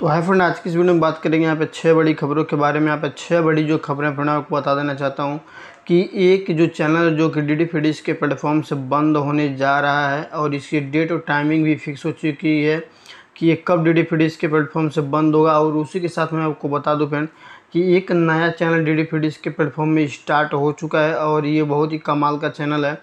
तो hi friend आज की इस वीडियो में बात करेंगे यहाँ पे छः बड़ी खबरों के बारे में यहाँ पे छः बड़ी जो खबरें फ्रेंड आपको बता देना चाहता हूँ कि एक जो चैनल जो कि डी डी फिडिस के प्लेटफॉर्म से बंद होने जा रहा है और इसकी डेट और टाइमिंग भी फिक्स हो चुकी है कि ये कब डी डी फिडिस के प्लेटफॉर्म से बंद होगा और उसी के साथ मैं आपको बता दूँ फ्रेंड कि एक नया चैनल डी डी फिडिस के प्लेटफॉर्म में स्टार्ट हो चुका है और ये बहुत ही कमाल का चैनल है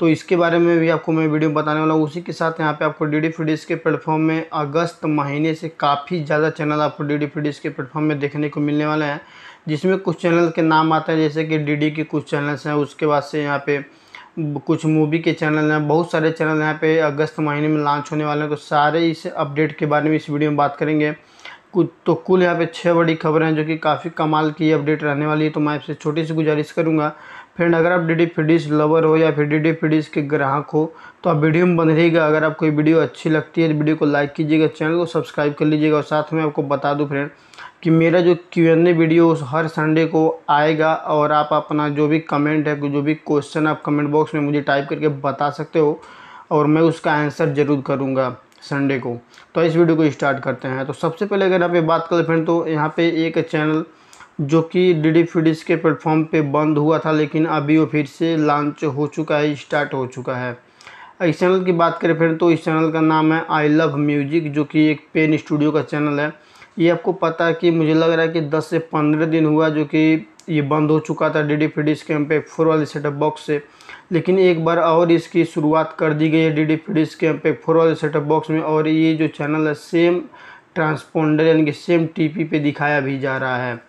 तो इसके बारे में भी आपको मैं वीडियो बताने वाला हूँ उसी के साथ यहाँ पे आपको डी डी के प्लेटफॉर्म में अगस्त महीने से काफ़ी ज़्यादा चैनल आपको डी डी के प्लेटफॉर्म में देखने को मिलने वाले हैं जिसमें कुछ चैनल के नाम आते हैं जैसे कि डी के कुछ चैनल्स हैं उसके बाद से यहाँ पे कुछ मूवी के चैनल हैं बहुत सारे चैनल यहाँ पे अगस्त महीने में लॉन्च होने वाले हैं तो सारे इस अपडेट के बारे में इस वीडियो में बात करेंगे कुछ तो कुल यहाँ पे छः बड़ी खबरें हैं जो कि काफ़ी कमाल की अपडेट रहने वाली है तो मैं आपसे छोटी सी गुजारिश करूँगा फ्रेंड अगर आप डी डी लवर हो या फिर डी डी के ग्राहक हो तो आप वीडियो में बन रहेगा अगर आपको ये वीडियो अच्छी लगती है तो वीडियो को लाइक कीजिएगा चैनल को सब्सक्राइब कर लीजिएगा और साथ में आपको बता दूं फ्रेंड कि मेरा जो क्यू एन ए वीडियो हर संडे को आएगा और आप अपना जो भी कमेंट है जो भी क्वेश्चन आप कमेंट बॉक्स में मुझे टाइप करके बता सकते हो और मैं उसका आंसर ज़रूर करूँगा संडे को तो इस वीडियो को स्टार्ट करते हैं तो सबसे पहले अगर आप ये बात करें फ्रेंड तो यहाँ पे एक चैनल जो कि डी डी फीडिस के प्लेटफॉर्म पे बंद हुआ था लेकिन अभी वो फिर से लॉन्च हो चुका है स्टार्ट हो चुका है इस चैनल की बात करें फिर तो इस चैनल का नाम है आई लव म्यूजिक जो कि एक पेन स्टूडियो का चैनल है ये आपको पता है कि मुझे लग रहा है कि 10 से 15 दिन हुआ जो कि ये बंद हो चुका था डी डी फी डी पे फोर वाले सेटअप बॉक्स से लेकिन एक बार और इसकी शुरुआत कर दी गई है डी डी फी डी पे फोर वाले सेटअप बॉक्स में और ये जो चैनल है सेम ट्रांसपोंडर यानी कि सेम टीपी पे दिखाया भी जा रहा है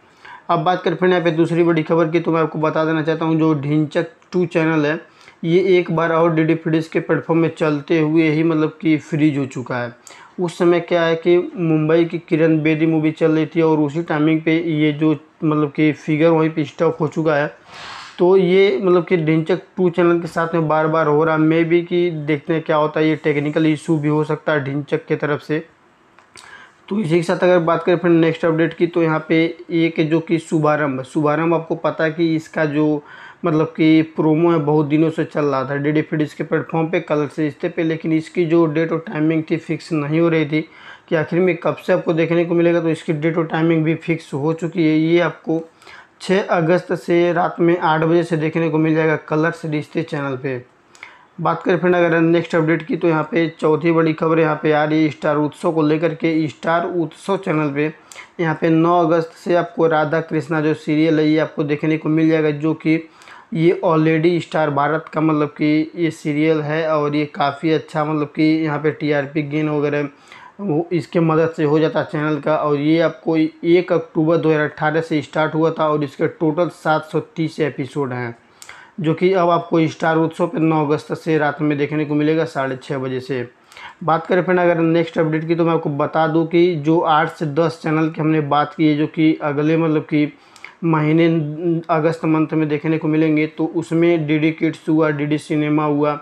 अब बात कर फिर यहाँ पे दूसरी बड़ी खबर की तो मैं आपको बता देना चाहता हूँ जो ढिंचक टू चैनल है ये एक बार और डी डी फ्रिडिस के प्लेटफॉर्म में चलते हुए ही मतलब कि फ्रीज हो चुका है उस समय क्या है कि मुंबई की किरण बेदी मूवी चल रही थी और उसी टाइमिंग पे ये जो मतलब कि फिगर वहीं पर स्टॉक हो चुका है तो ये मतलब कि ढिंचक टू चैनल के साथ में बार बार हो रहा मे भी कि देखते हैं क्या होता है ये टेक्निकल इशू भी हो सकता है ढिंचक की तरफ से तो इसी के साथ अगर बात करें फिर नेक्स्ट अपडेट की तो यहाँ पे एक जो कि शुभारंभ शुभारंभ आपको पता है कि इसका जो मतलब कि प्रोमो है बहुत दिनों से चल रहा था डी डी फिड इसके प्लेटफॉर्म पे कल से रिश्ते पे लेकिन इसकी जो डेट और टाइमिंग थी फिक्स नहीं हो रही थी कि आखिर में कब से आपको देखने को मिलेगा तो इसकी डेट और टाइमिंग भी फिक्स हो चुकी है ये आपको छः अगस्त से रात में आठ बजे से देखने को मिल जाएगा कलर्स रिश्ते चैनल पर बात करें फ्रेंड अगर नेक्स्ट अपडेट की तो यहाँ पे चौथी बड़ी खबर यहाँ पे आ रही है स्टार उत्सव को लेकर के स्टार उत्सव चैनल पे यहाँ पे 9 अगस्त से आपको राधा कृष्णा जो सीरियल है ये आपको देखने को मिल जाएगा जो कि ये ऑलरेडी स्टार भारत का मतलब कि ये सीरियल है और ये काफ़ी अच्छा मतलब कि यहाँ पर टी गेन वगैरह वो इसके मदद से हो जाता चैनल का और ये आपको एक अक्टूबर दो से स्टार्ट हुआ था और इसके टोटल सात एपिसोड हैं जो कि अब आपको स्टार उत्सव पर नौ अगस्त से रात में देखने को मिलेगा साढ़े छः बजे से बात करें फिर अगर नेक्स्ट अपडेट की तो मैं आपको बता दूं कि जो आठ से दस चैनल की हमने बात की है जो कि अगले मतलब कि महीने अगस्त मंथ में देखने को मिलेंगे तो उसमें डी डी किड्स हुआ डी डी सिनेमा हुआ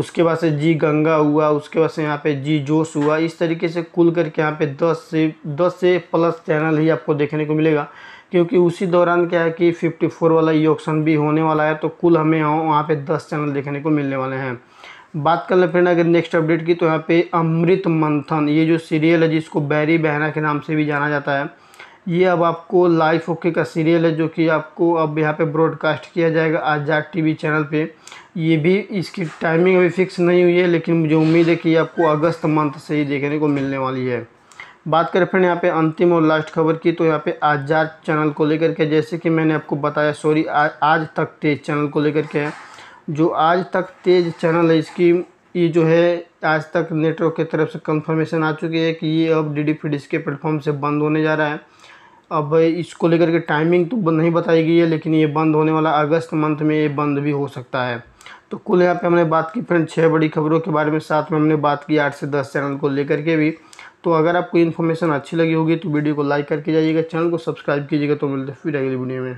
उसके बाद से जी गंगा हुआ उसके बाद से यहाँ पे जी जोश हुआ इस तरीके से कुल करके यहाँ पे दस से दस से प्लस चैनल ही आपको देखने को मिलेगा क्योंकि उसी दौरान क्या है कि 54 वाला ये ऑप्शन भी होने वाला है तो कुल हमें वहाँ पे 10 चैनल देखने को मिलने वाले हैं बात कर ले फिर अगर नेक्स्ट अपडेट की तो यहाँ पे अमृत मंथन ये जो सीरियल है जिसको बैरी बहना के नाम से भी जाना जाता है ये अब आपको लाइफ ओके का सीरियल है जो कि आपको अब यहाँ पे ब्रॉडकास्ट किया जाएगा आज़ाद वी चैनल पर ये भी इसकी टाइमिंग अभी फिक्स नहीं हुई है लेकिन मुझे उम्मीद है कि आपको अगस्त मंथ से ही देखने को मिलने वाली है बात करें फ्रेंड यहाँ पे अंतिम और लास्ट खबर की तो यहाँ पे आज़ाद चैनल को लेकर के जैसे कि मैंने आपको बताया सॉरी आज तक तेज चैनल को लेकर के जो आज तक तेज चैनल है इसकी ये जो है आज तक नेटवर्क की तरफ से कंफर्मेशन आ चुकी है कि ये अब डी डी के प्लेटफॉर्म से बंद होने जा रहा है अब इसको लेकर के टाइमिंग तो नहीं बताई गई है लेकिन ये बंद होने वाला अगस्त मंथ में ये बंद भी हो सकता है तो कुल यहाँ पे हमने बात की फ्रेंड छः बड़ी खबरों के बारे में साथ में हमने बात की आठ से दस चैनल को लेकर के भी तो अगर आपको इन्फॉर्मेशन अच्छी लगी होगी तो वीडियो को लाइक करके जाइएगा चैनल को सब्सक्राइब कीजिएगा तो मिलते फिर अगली वीडियो में